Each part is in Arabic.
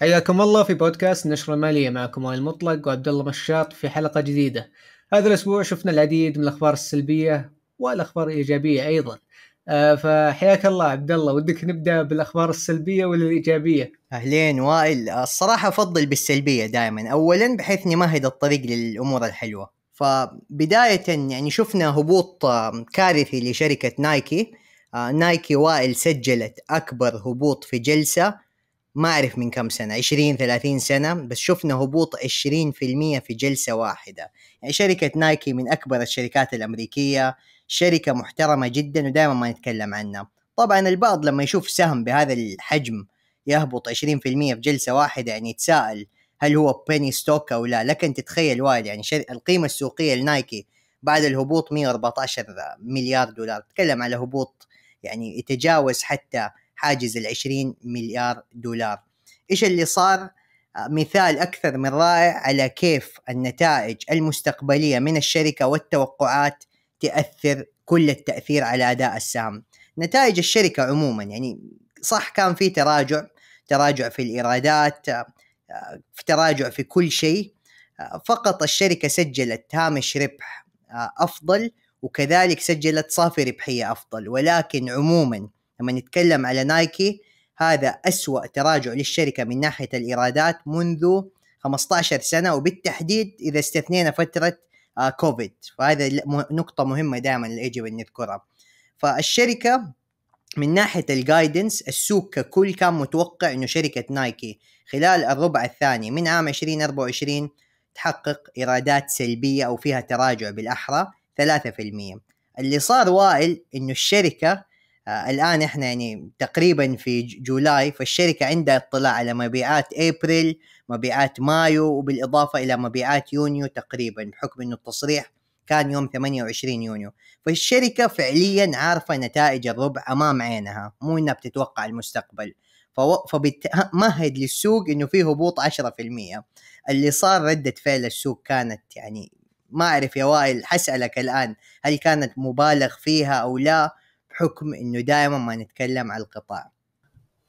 حياكم الله في بودكاست نشر المالية معكم وائل المطلق وعبد الله مشاط في حلقة جديدة. هذا الأسبوع شفنا العديد من الأخبار السلبية والأخبار الإيجابية أيضا. آه، فحياك الله عبد الله ودك نبدا بالاخبار السلبيه ولا الايجابيه؟ اهلين وائل آه، الصراحه افضل بالسلبيه دائما اولا بحيث نمهد الطريق للامور الحلوه فبدايه يعني شفنا هبوط آه، كارثي لشركه نايكي نايكي وائل سجلت اكبر هبوط في جلسه ما اعرف من كم سنه 20 30 سنه بس شفنا هبوط 20% في جلسه واحده يعني شركه نايكي من اكبر الشركات الامريكيه شركه محترمه جدا ودائما ما نتكلم عنها طبعا البعض لما يشوف سهم بهذا الحجم يهبط 20% في جلسه واحده يعني يتساءل هل هو بيني ستوك او لا لكن تتخيل وايد يعني شر... القيمه السوقيه لنايكي بعد الهبوط 114 مليار دولار تكلم على هبوط يعني يتجاوز حتى حاجز ال 20 مليار دولار ايش اللي صار آه، مثال اكثر من رائع على كيف النتائج المستقبليه من الشركه والتوقعات تاثر كل التاثير على اداء السهم نتائج الشركه عموما يعني صح كان في تراجع تراجع في الايرادات في آه، آه، تراجع في كل شيء فقط الشركه سجلت هامش ربح افضل وكذلك سجلت صافي ربحيه افضل ولكن عموما لما نتكلم على نايكي هذا أسوأ تراجع للشركة من ناحية الإيرادات منذ 15 سنة وبالتحديد إذا استثنينا فترة آه، كوفيد فهذا نقطة مهمة دائما يجب أن نذكرها فالشركة من ناحية الجايدنس السوق ككل كان متوقع أنه شركة نايكي خلال الربع الثاني من عام 2024 تحقق إيرادات سلبية أو فيها تراجع بالأحرى 3% اللي صار وائل أنه الشركة آه، الان احنا يعني تقريبا في جولاي فالشركه عندها اطلاع على مبيعات ابريل مبيعات مايو وبالاضافه الى مبيعات يونيو تقريبا بحكم انه التصريح كان يوم 28 يونيو فالشركه فعليا عارفه نتائج الربع امام عينها مو انها بتتوقع المستقبل فمهد للسوق انه فيه هبوط 10% اللي صار ردة فعل السوق كانت يعني ما اعرف يا وائل حسألك الان هل كانت مبالغ فيها او لا بحكم انه دائما ما نتكلم عن القطاع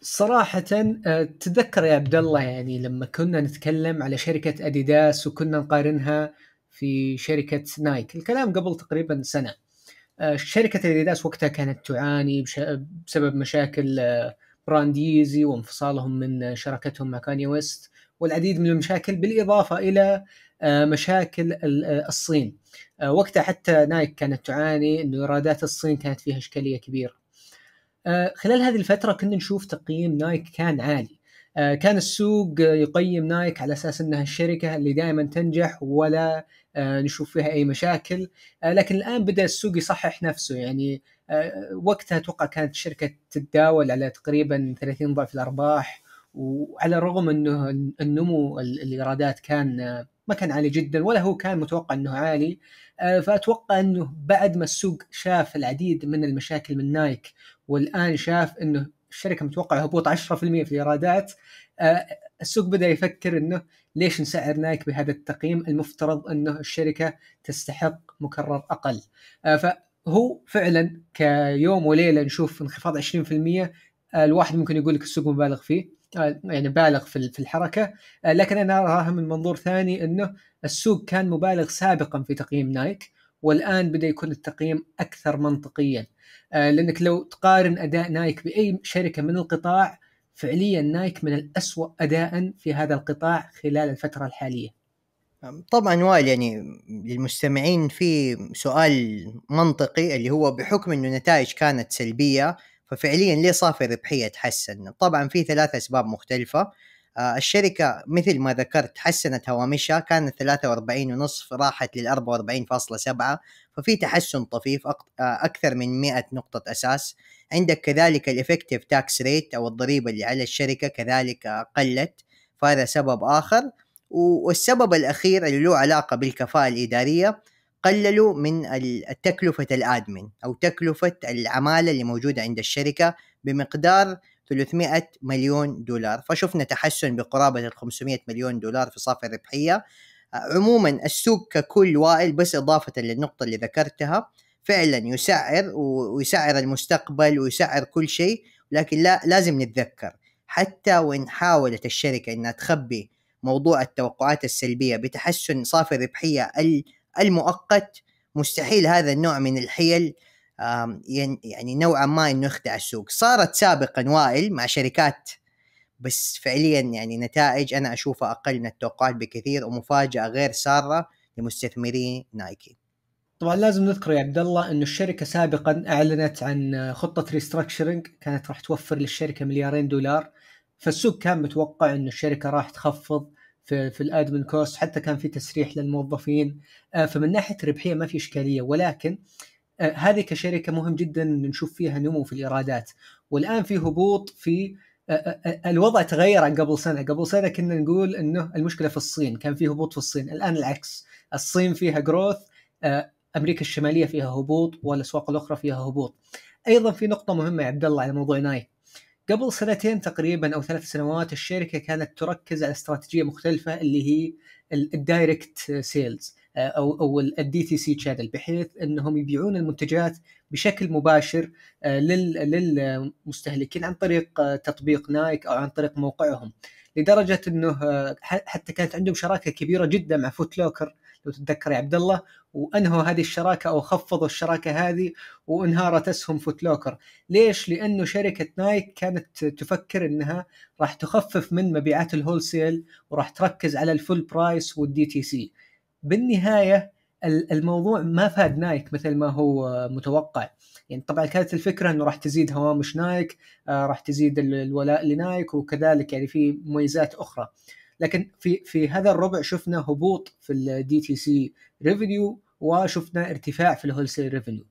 صراحة آه، تذكر يا عبد الله يعني لما كنا نتكلم على شركة اديداس وكنا نقارنها في شركة نايك، الكلام قبل تقريبا سنة. آه، شركة اديداس وقتها كانت تعاني بسبب مشاكل آه، براند ييزي وانفصالهم من شراكتهم مع كاني ويست والعديد من المشاكل بالاضافة الى آه، مشاكل آه، الصين آه، وقتها حتى نايك كانت تعاني انه ايرادات الصين كانت فيها اشكاليه كبيره خلال هذه الفتره كنا نشوف تقييم نايك كان عالي كان السوق يقيم نايك على اساس انها الشركه اللي دائما تنجح ولا نشوف فيها اي مشاكل لكن الان بدا السوق يصحح نفسه يعني وقتها اتوقع كانت الشركه تتداول على تقريبا 30 ضعف الارباح وعلى الرغم انه النمو الايرادات كان ما كان عالي جدا ولا هو كان متوقع انه عالي آه، فاتوقع انه بعد ما السوق شاف العديد من المشاكل من نايك والان شاف انه الشركه متوقعه هبوط 10% في الايرادات آه، السوق بدا يفكر انه ليش نسعر نايك بهذا التقييم المفترض انه الشركه تستحق مكرر اقل آه، فهو فعلا كيوم وليله نشوف انخفاض 20% الواحد ممكن يقول لك السوق مبالغ فيه آه، يعني بالغ في الحركه آه، لكن انا اراها من منظور ثاني انه السوق كان مبالغ سابقا في تقييم نايك والان بدا يكون التقييم اكثر منطقيا آه، لانك لو تقارن اداء نايك باي شركه من القطاع فعليا نايك من الأسوأ اداء في هذا القطاع خلال الفتره الحاليه طبعا وائل يعني للمستمعين في سؤال منطقي اللي هو بحكم انه النتائج كانت سلبيه ففعليا ليه صافي الربحيه تحسن طبعا في ثلاث اسباب مختلفه آه، الشركة مثل ما ذكرت حسنت هوامشها كانت 43 ونصف راحت لل 44.7 ففي تحسن طفيف آه، أكثر من 100 نقطة أساس عندك كذلك الإفكتيف تاكس ريت أو الضريبة اللي على الشركة كذلك قلت فهذا سبب آخر والسبب الأخير اللي له علاقة بالكفاءة الإدارية قللوا من تكلفة الادمن او تكلفة العمالة اللي موجودة عند الشركة بمقدار 300 مليون دولار فشفنا تحسن بقرابة ال 500 مليون دولار في صافي الربحية عموما السوق ككل وائل بس إضافة للنقطة اللي ذكرتها فعلا يسعر ويسعر المستقبل ويسعر كل شيء لكن لا لازم نتذكر حتى وإن حاولت الشركة إنها تخبي موضوع التوقعات السلبية بتحسن صافي الربحية ال المؤقت مستحيل هذا النوع من الحيل يعني نوعا ما انه يخدع السوق صارت سابقا وائل مع شركات بس فعليا يعني نتائج انا اشوفها اقل من التوقعات بكثير ومفاجاه غير ساره لمستثمري نايكي طبعا لازم نذكر يا عبد الله انه الشركه سابقا اعلنت عن خطه ريستراكشرنج كانت راح توفر للشركه مليارين دولار فالسوق كان متوقع انه الشركه راح تخفض في في الادمن كوست حتى كان في تسريح للموظفين آه، فمن ناحيه الربحيه ما في اشكاليه ولكن آه، هذه كشركه مهم جدا نشوف فيها نمو في الايرادات والان في هبوط في آه، الوضع تغير عن قبل سنه، قبل سنه كنا نقول انه المشكله في الصين، كان في هبوط في الصين، الان العكس، الصين فيها جروث، امريكا الشماليه فيها هبوط والاسواق الاخرى فيها هبوط. ايضا في نقطه مهمه يا عبد الله على موضوع نايك، قبل سنتين تقريبا او ثلاث سنوات الشركه كانت تركز على استراتيجيه مختلفه اللي هي الدايركت سيلز آه، او او الدي تي سي شانل بحيث انهم يبيعون المنتجات بشكل مباشر آه، للمستهلكين عن طريق آه، تطبيق نايك او عن طريق موقعهم لدرجه انه حتى كانت عندهم شراكه كبيره جدا مع فوت لوكر لو تتذكر يا عبد الله وانهوا هذه الشراكه او خفضوا الشراكه هذه وانهارت اسهم فوتلوكر ليش لانه شركه نايك كانت تفكر انها راح تخفف من مبيعات الهولسيل وراح تركز على الفول برايس والدي تي سي بالنهايه الموضوع ما فاد نايك مثل ما هو متوقع يعني طبعا كانت الفكره انه راح تزيد هوامش نايك آه، راح تزيد الولاء لنايك وكذلك يعني في مميزات اخرى لكن في في هذا الربع شفنا هبوط في الدي تي سي ريفينيو وشفنا ارتفاع في الهولسيل آه، ريفينيو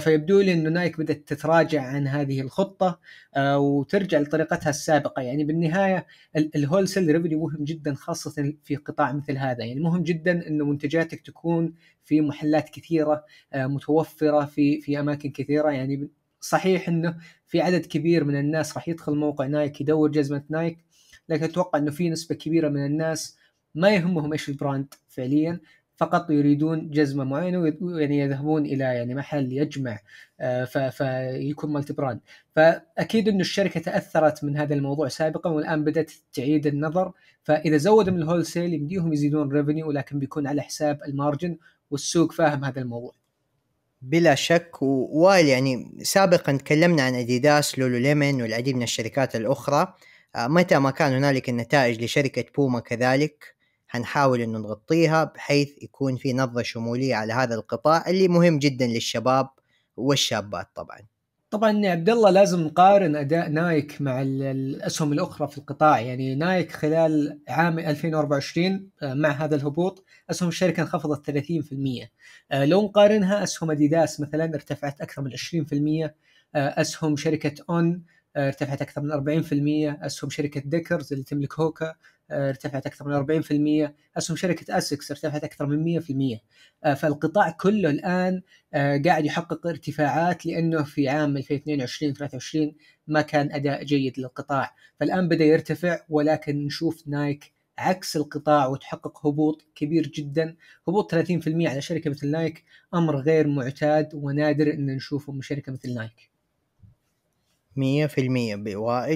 فيبدو لي انه نايك بدات تتراجع عن هذه الخطه آه، وترجع لطريقتها السابقه يعني بالنهايه الهولسيل ريفينيو مهم جدا خاصه في قطاع مثل هذا يعني مهم جدا انه منتجاتك تكون في محلات كثيره آه، متوفره في في اماكن كثيره يعني صحيح انه في عدد كبير من الناس راح يدخل موقع نايك يدور جزمه نايك لكن اتوقع انه في نسبه كبيره من الناس ما يهمهم ايش البراند فعليا فقط يريدون جزمه معينه يعني يذهبون الى يعني محل يجمع آه، فيكون مالتي براند فاكيد انه الشركه تاثرت من هذا الموضوع سابقا والان بدات تعيد النظر فاذا زودوا من الهول سيل يمديهم يزيدون ريفينيو ولكن بيكون على حساب المارجن والسوق فاهم هذا الموضوع بلا شك ووائل يعني سابقا تكلمنا عن اديداس لولو ليمن والعديد من الشركات الاخرى آه آه، متى ما كان هنالك النتائج لشركة بوما كذلك هنحاول انه نغطيها بحيث يكون في نبضة شمولية على هذا القطاع اللي مهم جدا للشباب والشابات طبعا طبعا عبد الله لازم نقارن اداء نايك مع الاسهم الاخرى في القطاع يعني نايك خلال عام 2024 آه، مع هذا الهبوط اسهم الشركه انخفضت 30% آه، لو نقارنها اسهم اديداس مثلا ارتفعت اكثر من 20% اسهم شركه اون آه، ارتفعت أكثر من 40% أسهم شركة ديكرز اللي تملك هوكا آه، ارتفعت أكثر من 40% أسهم شركة أسكس ارتفعت أكثر من 100% آه، فالقطاع كله الآن قاعد يحقق ارتفاعات لأنه في عام 2022 23 ما كان أداء جيد للقطاع فالآن بدأ يرتفع ولكن نشوف نايك عكس القطاع وتحقق هبوط كبير جدا هبوط 30% على شركة مثل نايك أمر غير معتاد ونادر أن نشوفه من شركة مثل نايك مية في المية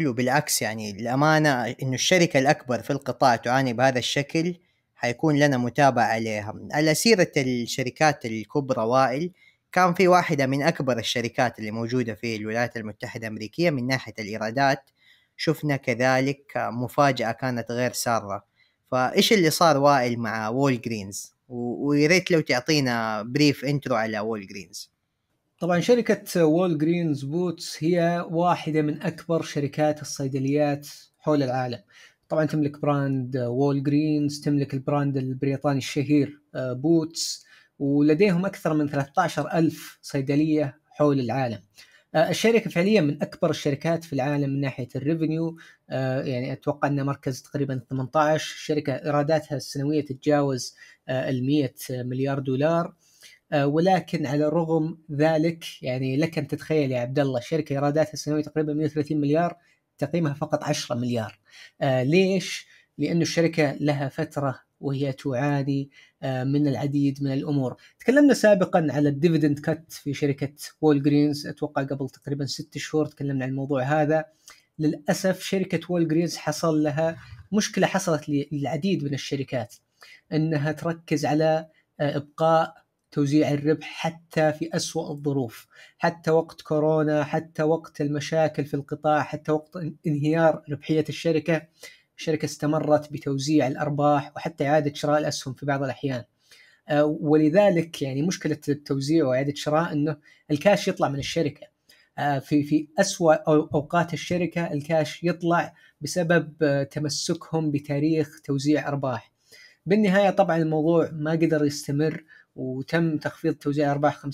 وبالعكس يعني الأمانة إنه الشركة الأكبر في القطاع تعاني بهذا الشكل حيكون لنا متابعة عليها على سيرة الشركات الكبرى وائل كان في واحدة من أكبر الشركات اللي موجودة في الولايات المتحدة الأمريكية من ناحية الإيرادات شفنا كذلك مفاجأة كانت غير سارة فإيش اللي صار وائل مع وول جرينز ويا ريت لو تعطينا بريف انترو على وول جرينز طبعا شركة وول جرينز بوتس هي واحدة من أكبر شركات الصيدليات حول العالم طبعا تملك براند وول جرينز تملك البراند البريطاني الشهير بوتس آه، ولديهم أكثر من 13 ألف صيدلية حول العالم آه، الشركة فعليا من أكبر الشركات في العالم من ناحية الريفنيو آه، يعني أتوقع أن مركز تقريبا 18 الشركة إيراداتها السنوية تتجاوز المية مليار دولار آه، ولكن على الرغم ذلك يعني لك ان تتخيل يا عبد الله شركه ايراداتها السنويه تقريبا 130 مليار تقييمها فقط 10 مليار آه، ليش؟ لأن الشركة لها فترة وهي تعاني آه، من العديد من الأمور تكلمنا سابقا على الديفيدند كات في شركة وول جرينز أتوقع قبل تقريبا ست شهور تكلمنا عن الموضوع هذا للأسف شركة وول جرينز حصل لها مشكلة حصلت للعديد من الشركات أنها تركز على إبقاء توزيع الربح حتى في أسوأ الظروف حتى وقت كورونا حتى وقت المشاكل في القطاع حتى وقت انهيار ربحية الشركة الشركة استمرت بتوزيع الأرباح وحتى إعادة شراء الأسهم في بعض الأحيان آه، ولذلك يعني مشكلة التوزيع وإعادة شراء أنه الكاش يطلع من الشركة آه، في في أسوأ أوقات الشركة الكاش يطلع بسبب آه، تمسكهم بتاريخ توزيع أرباح بالنهاية طبعا الموضوع ما قدر يستمر وتم تخفيض توزيع ارباح 50%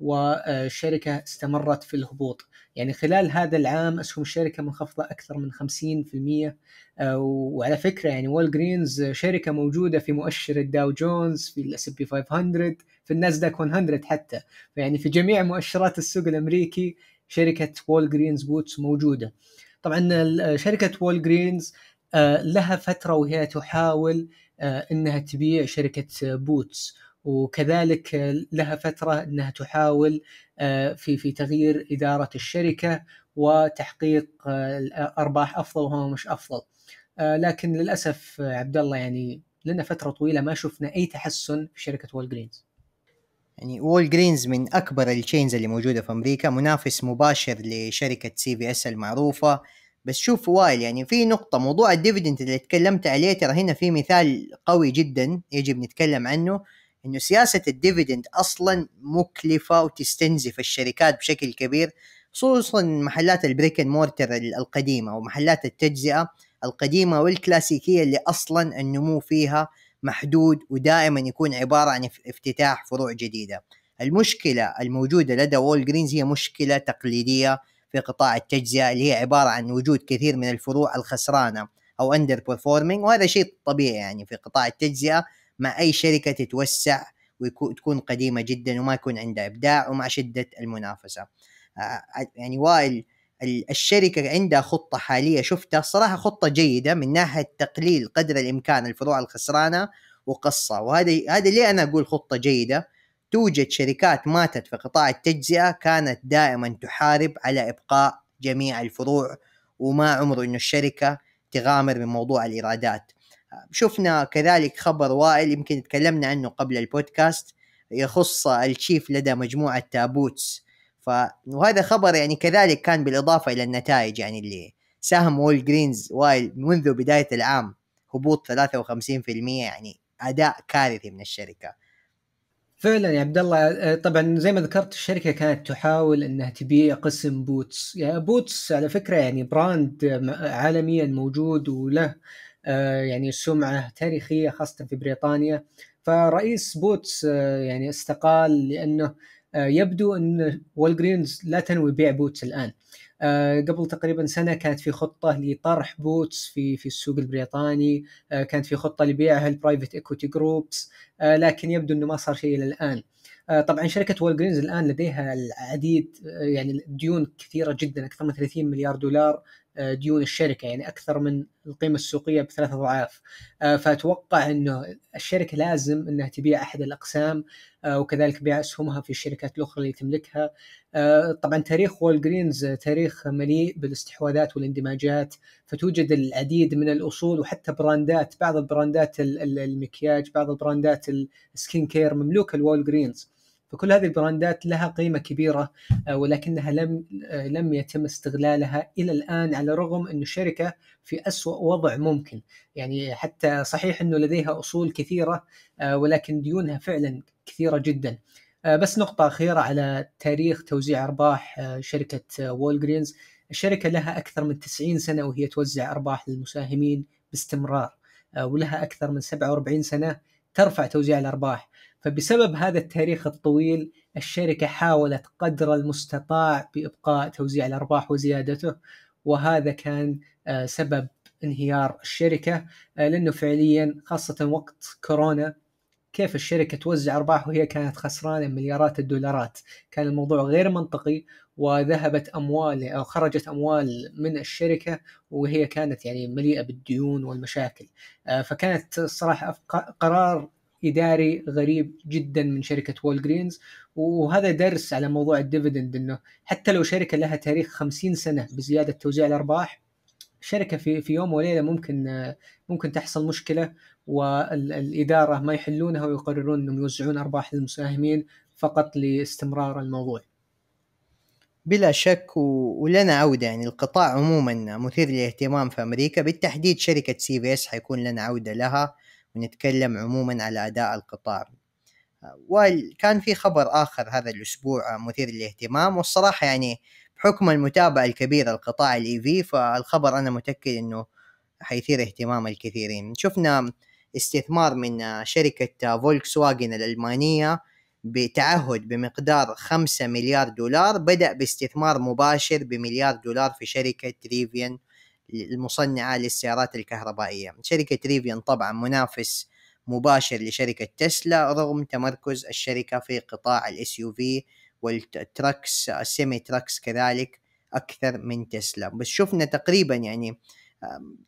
والشركه استمرت في الهبوط يعني خلال هذا العام اسهم الشركه منخفضه اكثر من 50% آه، وعلى فكره يعني وول جرينز شركه موجوده في مؤشر الداو جونز في الاس بي 500 في النازداك 100 حتى فيعني في جميع مؤشرات السوق الامريكي شركه وول جرينز بوتس موجوده طبعا شركه وول جرينز آه، لها فتره وهي تحاول آه، انها تبيع شركه بوتس وكذلك لها فتره انها تحاول آه، في في تغيير اداره الشركه وتحقيق آه، ارباح افضل مش افضل لكن للاسف عبد الله يعني لنا فتره طويله ما شفنا اي تحسن في شركه وول جرينز يعني وول جرينز من اكبر التشينز اللي موجوده في امريكا منافس مباشر لشركه سي بي اس المعروفه بس شوف وائل يعني في نقطة موضوع الديفيدنت اللي تكلمت عليه ترى هنا في مثال قوي جدا يجب نتكلم عنه انه سياسة الديفيدنت اصلا مكلفة وتستنزف الشركات بشكل كبير خصوصا محلات البريك اند مورتر القديمة ومحلات التجزئة القديمة والكلاسيكية اللي اصلا النمو فيها محدود ودائما يكون عبارة عن افتتاح فروع جديدة المشكلة الموجودة لدى وول جرينز هي مشكلة تقليدية في قطاع التجزئة اللي هي عبارة عن وجود كثير من الفروع الخسرانة أو أندر بيرفورمينج وهذا شيء طبيعي يعني في قطاع التجزئة مع أي شركة تتوسع وتكون قديمة جدا وما يكون عندها إبداع ومع شدة المنافسة آه، آه، يعني وائل الشركة عندها خطة حالية شفتها صراحة خطة جيدة من ناحية تقليل قدر الإمكان الفروع الخسرانة وقصة وهذا هذا ليه أنا أقول خطة جيدة توجد شركات ماتت في قطاع التجزئة كانت دائما تحارب على إبقاء جميع الفروع وما عمره أن الشركة تغامر بموضوع الإيرادات شفنا كذلك خبر وائل يمكن تكلمنا عنه قبل البودكاست يخص الشيف لدى مجموعة تابوتس ف... وهذا خبر يعني كذلك كان بالإضافة إلى النتائج يعني اللي سهم وول جرينز وائل منذ بداية العام هبوط 53% يعني أداء كارثي من الشركة فعلا يا عبد الله آه، طبعا زي ما ذكرت الشركه كانت تحاول انها تبيع قسم بوتس يعني بوتس على فكره يعني براند عالميا موجود وله آه، يعني سمعه تاريخيه خاصه في بريطانيا فرئيس بوتس آه، يعني استقال لانه آه، يبدو ان والجرينز لا تنوي بيع بوتس الان آه، قبل تقريبا سنه كانت في خطه لطرح بوتس في في السوق البريطاني آه، كانت في خطه لبيعها البرايفت ايكوتي جروبس لكن يبدو انه ما صار شيء الى الان طبعا شركه والجرينز الان لديها العديد يعني ديون كثيره جدا اكثر من 30 مليار دولار آه، ديون الشركه يعني اكثر من القيمه السوقيه بثلاث اضعاف آه، فاتوقع انه الشركه لازم انها تبيع احد الاقسام آه، وكذلك بيع اسهمها في الشركات الاخرى اللي تملكها طبعا تاريخ وول جرينز تاريخ مليء بالاستحواذات والاندماجات فتوجد العديد من الاصول وحتى براندات بعض البراندات المكياج بعض البراندات السكين كير مملوكه لوول جرينز فكل هذه البراندات لها قيمه كبيره آه، ولكنها لم آه، لم يتم استغلالها الى الان على الرغم انه الشركه في اسوا وضع ممكن يعني حتى صحيح انه لديها اصول كثيره آه، ولكن ديونها فعلا كثيره جدا بس نقطه اخيره على تاريخ توزيع ارباح شركه وولجرينز الشركه لها اكثر من 90 سنه وهي توزع ارباح للمساهمين باستمرار ولها اكثر من 47 سنه ترفع توزيع الارباح فبسبب هذا التاريخ الطويل الشركة حاولت قدر المستطاع بإبقاء توزيع الأرباح وزيادته وهذا كان آه، سبب انهيار الشركة آه، لأنه فعليا خاصة وقت كورونا كيف الشركة توزع أرباح وهي كانت خسرانة مليارات الدولارات كان الموضوع غير منطقي وذهبت أموال أو خرجت أموال من الشركة وهي كانت يعني مليئة بالديون والمشاكل آه، فكانت الصراحة قرار اداري غريب جدا من شركه وول جرينز وهذا درس على موضوع الديفيدند انه حتى لو شركه لها تاريخ 50 سنه بزياده توزيع الارباح شركه في في يوم وليله ممكن ممكن تحصل مشكله والاداره ما يحلونها ويقررون انهم يوزعون ارباح للمساهمين فقط لاستمرار الموضوع. بلا شك و... ولنا عودة يعني القطاع عموما مثير للاهتمام في أمريكا بالتحديد شركة سي بي اس حيكون لنا عودة لها ونتكلم عموما على أداء القطاع وكان في خبر آخر هذا الأسبوع آه، مثير للاهتمام والصراحة يعني بحكم المتابعة الكبيرة لقطاع الإي في فالخبر أنا متأكد أنه حيثير اهتمام الكثيرين شفنا استثمار من آه، شركة آه، فولكس واجن الألمانية بتعهد بمقدار خمسة مليار دولار بدأ باستثمار مباشر بمليار دولار في شركة ريفيان المصنعة للسيارات الكهربائية شركة ريفيان طبعا منافس مباشر لشركة تسلا رغم تمركز الشركة في قطاع الاس يو في والتراكس السيمي تراكس كذلك أكثر من تسلا بس شفنا تقريبا يعني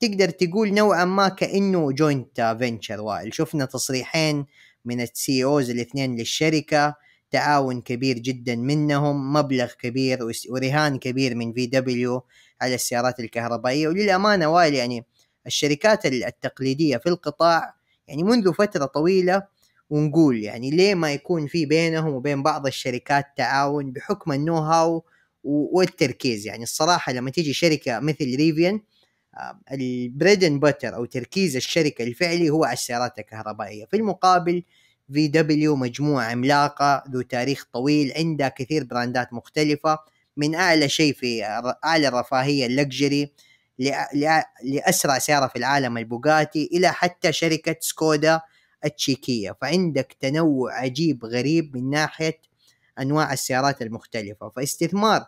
تقدر تقول نوعا ما كأنه جوينت فينشر وائل شفنا تصريحين من السي اوز e الاثنين للشركة تعاون كبير جدا منهم مبلغ كبير ورهان كبير من في دبليو على السيارات الكهربائيه وللامانه وائل يعني الشركات التقليديه في القطاع يعني منذ فتره طويله ونقول يعني ليه ما يكون في بينهم وبين بعض الشركات تعاون بحكم النو هاو والتركيز يعني الصراحه لما تيجي شركه مثل ريفيان البريد اند باتر او تركيز الشركه الفعلي هو على السيارات الكهربائيه في المقابل في دبليو مجموعه عملاقه ذو تاريخ طويل عندها كثير براندات مختلفه من اعلى شيء في اعلى الرفاهيه اللكجري لاسرع سياره في العالم البوغاتي الى حتى شركه سكودا التشيكيه فعندك تنوع عجيب غريب من ناحيه انواع السيارات المختلفه فاستثمار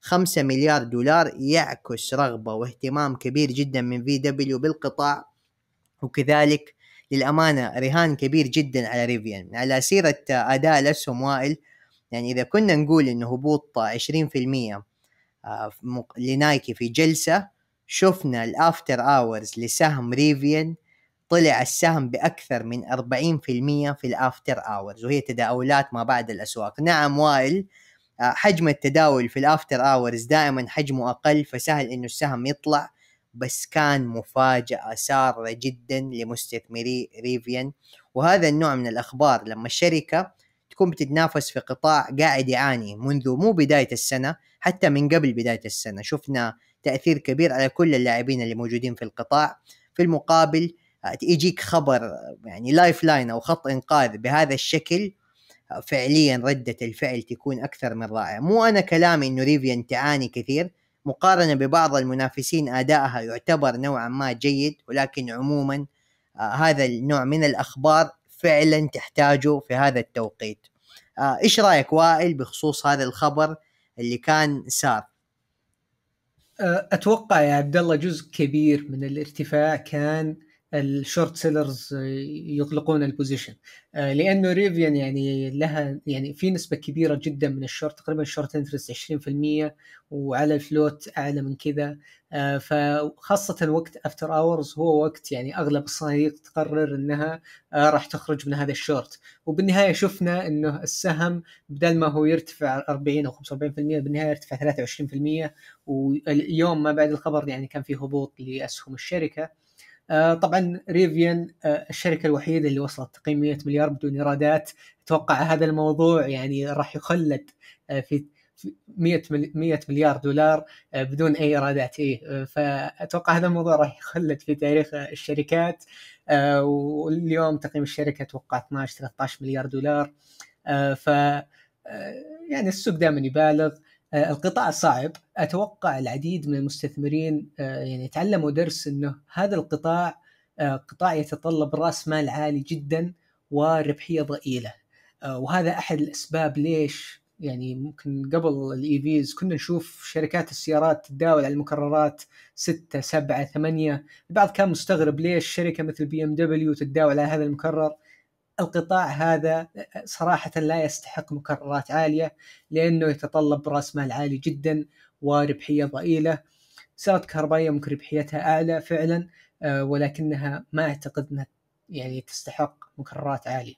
5 مليار دولار يعكس رغبه واهتمام كبير جدا من في دبليو بالقطاع وكذلك للامانه رهان كبير جدا على ريفيان على سيره اداء الاسهم وائل يعني اذا كنا نقول انه هبوط 20% آه، لنايكي في جلسه شفنا الافتر اورز لسهم ريفيان طلع السهم باكثر من 40% في الافتر اورز وهي تداولات ما بعد الاسواق نعم وائل آه، حجم التداول في الافتر اورز دائما حجمه اقل فسهل انه السهم يطلع بس كان مفاجأة سارة جدا لمستثمري ريفيان وهذا النوع من الأخبار لما الشركة تكون بتتنافس في قطاع قاعد يعاني منذ مو بداية السنة حتى من قبل بداية السنة شفنا تأثير كبير على كل اللاعبين اللي موجودين في القطاع في المقابل آه، يجيك خبر آه، يعني لايف لاين أو خط إنقاذ بهذا الشكل آه، فعليا ردة الفعل تكون أكثر من رائعة مو أنا كلامي أنه ريفيان تعاني كثير مقارنة ببعض المنافسين أدائها يعتبر نوعا ما جيد ولكن عموما هذا النوع من الأخبار فعلا تحتاجه في هذا التوقيت آه، ايش رايك وائل بخصوص هذا الخبر اللي كان صار آه، اتوقع يا عبد الله جزء كبير من الارتفاع كان الشورت سيلرز يغلقون البوزيشن لانه ريفيان يعني لها يعني في نسبه كبيره جدا من الشورت تقريبا الشورت انترست 20% وعلى الفلوت اعلى من كذا آه، فخاصه وقت افتر اورز هو وقت يعني اغلب الصناديق تقرر انها آه، راح تخرج من هذا الشورت وبالنهايه شفنا انه السهم بدل ما هو يرتفع 40 او 45% بالنهايه ارتفع 23% واليوم ما بعد الخبر يعني كان في هبوط لاسهم الشركه آه، طبعا ريفيان آه، الشركه الوحيده اللي وصلت تقييم 100 مليار بدون ايرادات اتوقع هذا الموضوع يعني راح يخلد آه، في 100 100 مليار دولار بدون اي ايرادات اي فاتوقع هذا الموضوع راح يخلد في تاريخ الشركات واليوم تقييم الشركه اتوقع 12 13 مليار دولار ف يعني السوق دائما يبالغ آه، القطاع صعب اتوقع العديد من المستثمرين آه، يعني تعلموا درس انه هذا القطاع آه، قطاع يتطلب راس مال عالي جدا وربحيه ضئيله وهذا احد الاسباب ليش يعني ممكن قبل الاي فيز كنا نشوف شركات السيارات تتداول على المكررات 6 7 8 البعض كان مستغرب ليش شركه مثل بي ام دبليو تتداول على هذا المكرر القطاع هذا صراحة لا يستحق مكررات عالية لأنه يتطلب رأس مال عالي جدا وربحية ضئيلة سيارات كهربائية ممكن ربحيتها أعلى فعلا آه، ولكنها ما أعتقد أنها يعني تستحق مكررات عالية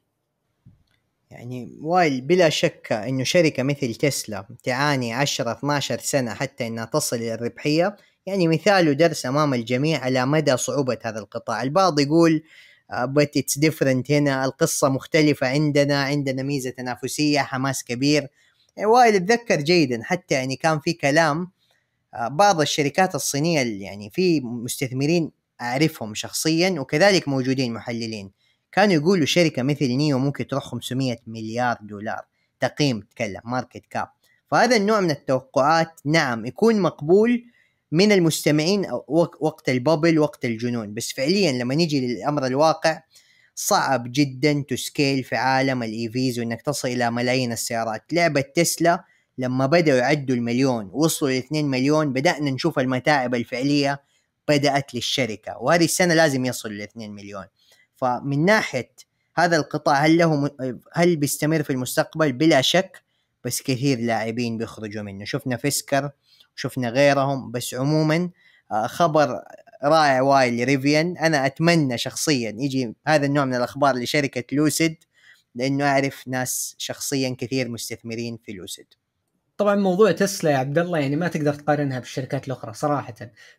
يعني وايل بلا شك انه شركه مثل تسلا تعاني 10 12 سنه حتى انها تصل الى الربحيه يعني مثال ودرس امام الجميع على مدى صعوبه هذا القطاع البعض يقول بت اتس ديفرنت هنا القصه مختلفه عندنا عندنا ميزه تنافسيه حماس كبير يعني وائل اتذكر جيدا حتى يعني كان في كلام آه، بعض الشركات الصينيه يعني في مستثمرين اعرفهم شخصيا وكذلك موجودين محللين كانوا يقولوا شركه مثل نيو ممكن تروح 500 مليار دولار تقييم تكلم ماركت كاب فهذا النوع من التوقعات نعم يكون مقبول من المستمعين وقت البابل وقت الجنون بس فعليا لما نيجي للامر الواقع صعب جدا تسكيل في عالم الايفيز وانك تصل الى ملايين السيارات لعبه تسلا لما بدأوا يعدوا المليون وصلوا ل 2 مليون بدأنا نشوف المتاعب الفعلية بدأت للشركة وهذه السنة لازم يصلوا ل 2 مليون فمن ناحية هذا القطاع هل له هل بيستمر في المستقبل بلا شك بس كثير لاعبين بيخرجوا منه شفنا فيسكر شفنا غيرهم بس عموما آه، خبر رائع واي لريفيان انا اتمنى شخصيا يجي هذا النوع من الاخبار لشركه لوسيد لانه اعرف ناس شخصيا كثير مستثمرين في لوسيد طبعا موضوع تسلا يا عبد الله يعني ما تقدر تقارنها بالشركات الاخرى صراحه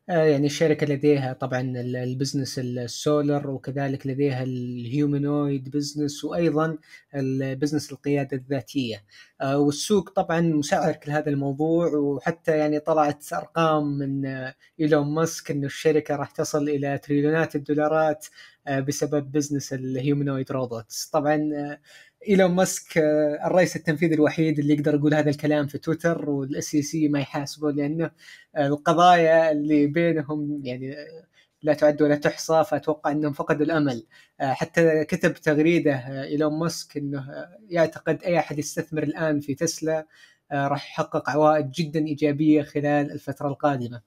آه، يعني الشركه لديها طبعا البزنس السولر وكذلك لديها الهيومنويد بزنس وايضا البزنس القياده الذاتيه آه، والسوق طبعا مسعر كل هذا الموضوع وحتى يعني طلعت ارقام من ايلون ماسك انه الشركه راح تصل الى تريليونات الدولارات آه، بسبب بزنس الهيومنويد روبوتس طبعا ايلون ماسك آه، الرئيس التنفيذي الوحيد اللي يقدر يقول هذا الكلام في تويتر والاس سي ما يحاسبه لانه آه، القضايا اللي بينهم يعني آه، لا تعد ولا تحصى فاتوقع انهم فقدوا الامل حتى كتب تغريده ايلون ماسك انه يعتقد اي احد يستثمر الان في تسلا راح يحقق عوائد جدا ايجابيه خلال الفتره القادمه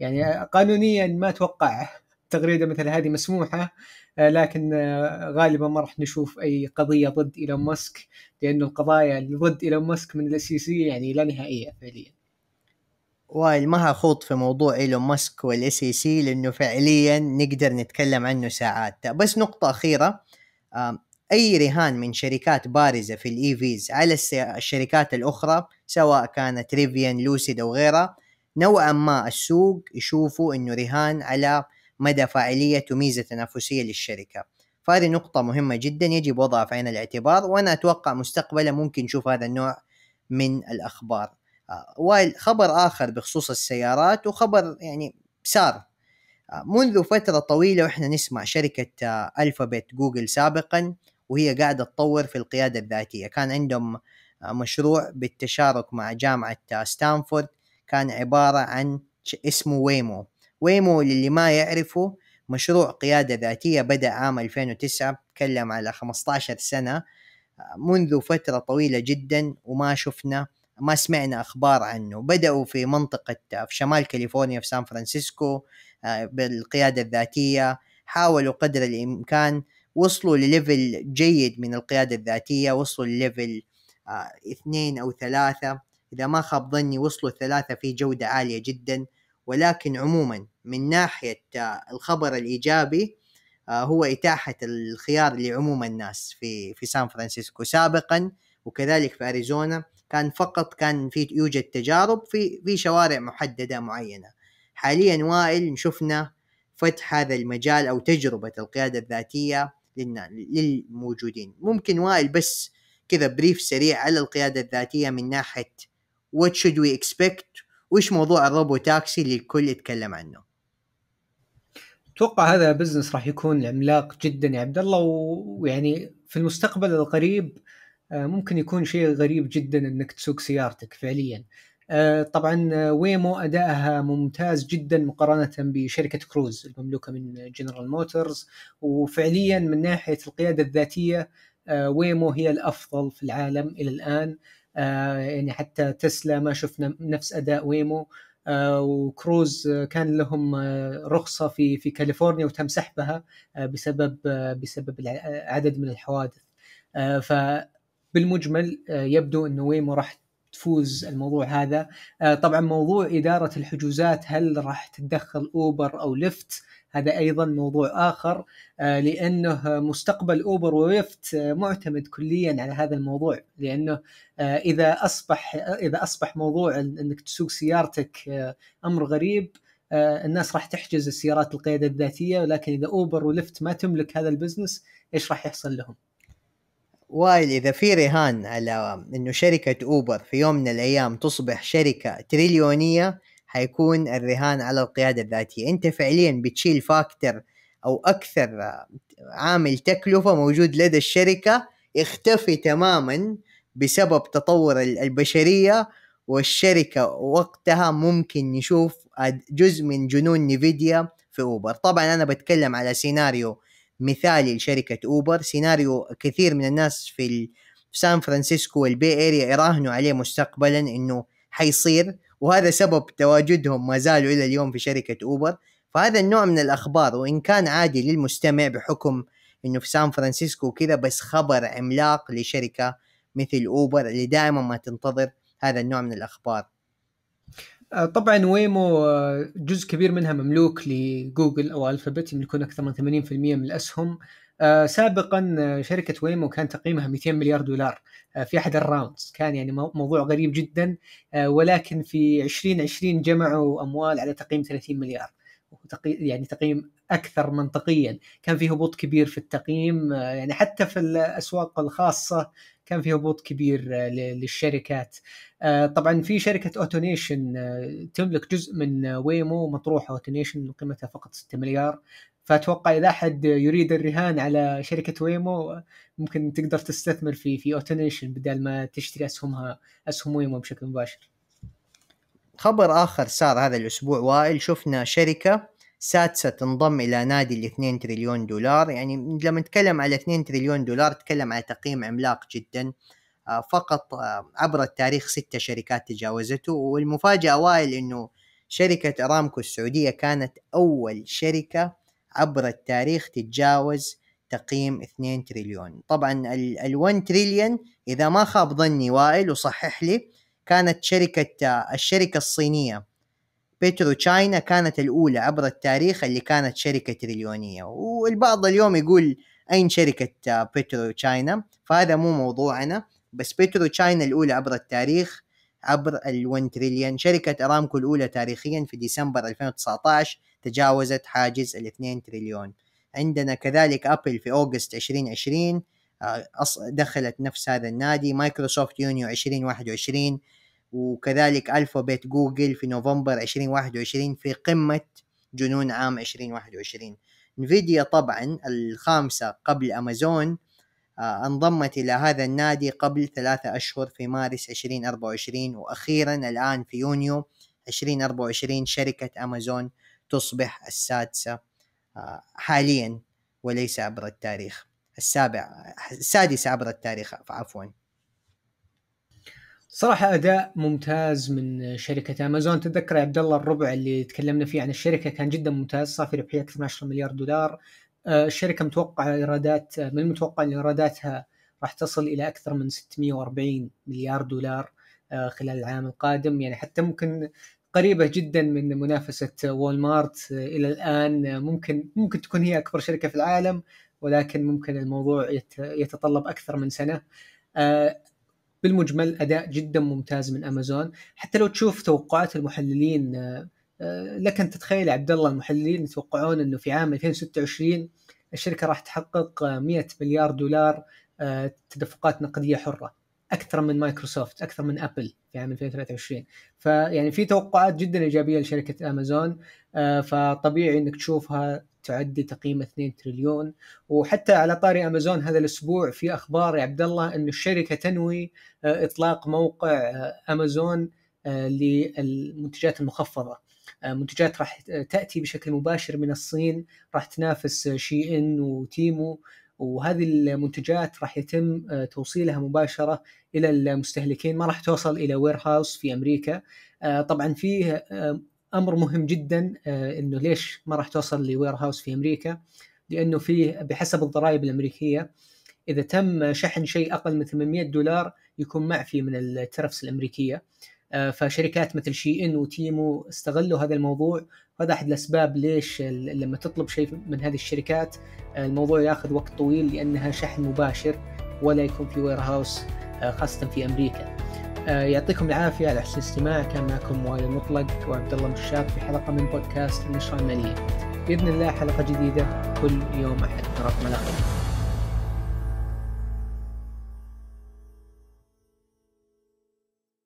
يعني قانونيا ما اتوقع تغريده مثل هذه مسموحه آه، لكن آه، غالبا ما راح نشوف اي قضيه ضد ايلون ماسك لانه القضايا اللي ضد ايلون ماسك من سي e يعني لا نهائيه فعليا. وائل ما هخوض في موضوع ايلون ماسك والاس اي سي e لانه فعليا نقدر نتكلم عنه ساعات بس نقطه اخيره اي رهان من شركات بارزه في الاي فيز e على الشركات الاخرى سواء كانت ريفيان لوسيد او غيرها نوعا ما السوق يشوفوا انه رهان على مدى فاعلية ميزة تنافسية للشركة فهذه نقطة مهمة جدا يجب وضعها في عين الاعتبار وأنا أتوقع مستقبلا ممكن نشوف هذا النوع من الأخبار آه، وخبر آخر بخصوص السيارات وخبر يعني سار آه، منذ فترة طويلة وإحنا نسمع شركة آه، ألفابت جوجل سابقا وهي قاعدة تطور في القيادة الذاتية كان عندهم مشروع بالتشارك مع جامعة ستانفورد كان عبارة عن اسمه ويمو ويمو للي ما يعرفه مشروع قيادة ذاتية بدأ عام 2009 تكلم على 15 سنة منذ فترة طويلة جدا وما شفنا ما سمعنا أخبار عنه بدأوا في منطقة في شمال كاليفورنيا في سان فرانسيسكو آه، بالقيادة الذاتية حاولوا قدر الإمكان وصلوا لليفل جيد من القيادة الذاتية وصلوا لليفل آه، اثنين أو ثلاثة إذا ما خاب ظني وصلوا ثلاثة في جودة عالية جدا ولكن عموما من ناحيه آه، الخبر الايجابي آه، هو اتاحه الخيار لعموم الناس في في سان فرانسيسكو سابقا وكذلك في اريزونا كان فقط كان في يوجد تجارب في في شوارع محدده معينه حاليا وائل شفنا فتح هذا المجال او تجربه القياده الذاتيه للموجودين ممكن وائل بس كذا بريف سريع على القياده الذاتيه من ناحيه وات شود وي اكسبكت وايش موضوع الروبو تاكسي اللي الكل يتكلم عنه اتوقع هذا بزنس راح يكون عملاق جدا يا عبد الله ويعني في المستقبل القريب آه، ممكن يكون شيء غريب جدا انك تسوق سيارتك فعليا آه، طبعا آه، ويمو ادائها ممتاز جدا مقارنه بشركه كروز المملوكه من جنرال موتورز وفعليا من ناحيه القياده الذاتيه ويمو هي الافضل في العالم الى الان يعني حتى تسلا ما شفنا نفس اداء ويمو آه، وكروز كان لهم آه، رخصه في في كاليفورنيا وتم سحبها آه، بسبب بسبب عدد من الحوادث فبالمجمل يبدو أن ويمو راح تفوز الموضوع هذا طبعا موضوع اداره الحجوزات هل راح تتدخل اوبر او ليفت هذا ايضا موضوع اخر آه، لانه مستقبل اوبر وويفت آه، معتمد كليا على هذا الموضوع لانه آه، اذا اصبح اذا اصبح موضوع انك تسوق سيارتك امر غريب الناس راح تحجز السيارات القياده الذاتيه ولكن اذا اوبر وليفت ما تملك هذا البزنس ايش راح يحصل لهم؟ وائل اذا في رهان على انه شركه اوبر في يوم من الايام تصبح شركه تريليونيه حيكون الرهان على القيادة الذاتية انت فعليا بتشيل فاكتر او اكثر عامل تكلفة موجود لدى الشركة اختفي تماما بسبب تطور البشرية والشركة وقتها ممكن نشوف جزء من جنون نيفيديا في اوبر طبعا انا بتكلم على سيناريو مثالي لشركة اوبر سيناريو كثير من الناس في سان فرانسيسكو والبي اريا يراهنوا عليه مستقبلا انه حيصير وهذا سبب تواجدهم ما زالوا الى اليوم في شركه اوبر فهذا النوع من الاخبار وان كان عادي للمستمع بحكم انه في سان فرانسيسكو وكذا بس خبر عملاق لشركه مثل اوبر اللي دائما ما تنتظر هذا النوع من الاخبار آه، طبعا ويمو آه، جزء كبير منها مملوك لجوجل او الفابت يملكون اكثر من 80% من الاسهم آه، سابقا آه، شركه ويمو كان تقييمها 200 مليار دولار آه، في احد الراوندز كان يعني موضوع غريب جدا ولكن في 2020 جمعوا اموال على تقييم 30 مليار يعني تقييم اكثر منطقيا كان في هبوط كبير في التقييم يعني حتى في الاسواق الخاصه كان في هبوط كبير للشركات طبعا في شركه اوتونيشن تملك جزء من ويمو مطروحه اوتونيشن قيمتها فقط 6 مليار فاتوقع اذا احد يريد الرهان على شركه ويمو ممكن تقدر تستثمر في في اوتونيشن بدل ما تشتري اسهمها اسهم ويمو بشكل مباشر. خبر اخر صار هذا الاسبوع وائل شفنا شركه سادسه تنضم الى نادي ال 2 تريليون دولار يعني لما نتكلم على 2 تريليون دولار نتكلم على تقييم عملاق جدا آه، فقط آه، عبر التاريخ ستة شركات تجاوزته والمفاجأة وائل أنه شركة أرامكو السعودية كانت أول شركة عبر التاريخ تتجاوز تقييم 2 تريليون طبعا ال1 تريليون اذا ما خاب ظني وائل وصحح لي كانت شركة الشركة الصينية بترو تشاينا كانت الأولى عبر التاريخ اللي كانت شركة تريليونية والبعض اليوم يقول أين شركة بترو آه، تشاينا فهذا مو موضوعنا بس بترو تشاينا الأولى عبر التاريخ عبر ال1 تريليون شركة أرامكو الأولى تاريخيا في ديسمبر 2019 تجاوزت حاجز ال2 تريليون عندنا كذلك أبل في أوغست 2020 آه، دخلت نفس هذا النادي مايكروسوفت يونيو 2021 وكذلك ألفابيت جوجل في نوفمبر 2021 في قمة جنون عام 2021 انفيديا طبعا الخامسة قبل أمازون آه، انضمت إلى هذا النادي قبل ثلاثة أشهر في مارس 2024 وأخيرا الآن في يونيو 2024 شركة أمازون تصبح السادسة آه، حاليا وليس عبر التاريخ السابع السادسة عبر التاريخ عفوا صراحة أداء ممتاز من شركة أمازون تتذكر يا عبد الله الربع اللي تكلمنا فيه عن الشركة كان جدا ممتاز صافي ربحية 12 مليار دولار آه، الشركه متوقعه ايرادات آه، من المتوقع ان ايراداتها راح تصل الى اكثر من 640 مليار دولار آه، خلال العام القادم يعني حتى ممكن قريبه جدا من منافسه والمارت الى الان ممكن ممكن تكون هي اكبر شركه في العالم ولكن ممكن الموضوع يتطلب اكثر من سنه بالمجمل اداء جدا ممتاز من امازون حتى لو تشوف توقعات المحللين آه، لك ان تتخيل عبد الله المحللين يتوقعون انه في عام 2026 الشركه راح تحقق 100 مليار دولار آه، تدفقات نقديه حره اكثر من مايكروسوفت اكثر من ابل في عام 2023 فيعني في توقعات جدا ايجابيه لشركه امازون آه، فطبيعي انك تشوفها تعدي تقييم 2 تريليون وحتى على طاري امازون هذا الاسبوع في اخبار يا عبد الله انه الشركه تنوي اطلاق موقع امازون آه، للمنتجات المخفضه آه، منتجات راح تاتي بشكل مباشر من الصين راح تنافس شي ان وتيمو وهذه المنتجات راح يتم آه، توصيلها مباشره الى المستهلكين ما راح توصل الى وير هاوس في امريكا طبعا فيه امر مهم جدا انه ليش ما راح توصل لوير هاوس في امريكا لانه فيه بحسب الضرائب الامريكيه اذا تم شحن شيء اقل من 800 دولار يكون معفي من الترفس الامريكيه آه، فشركات مثل شي ان وتيمو استغلوا هذا الموضوع هذا احد الاسباب ليش لما تطلب شيء من هذه الشركات آه، الموضوع ياخذ وقت طويل لانها شحن مباشر ولا يكون في وير هاوس آه، خاصه في امريكا يعطيكم العافيه على حسن الاستماع كان معكم موالي المطلق وعبد الله مشاق في حلقه من بودكاست النشره الماليه باذن الله حلقه جديده كل يوم احد رقم الاخير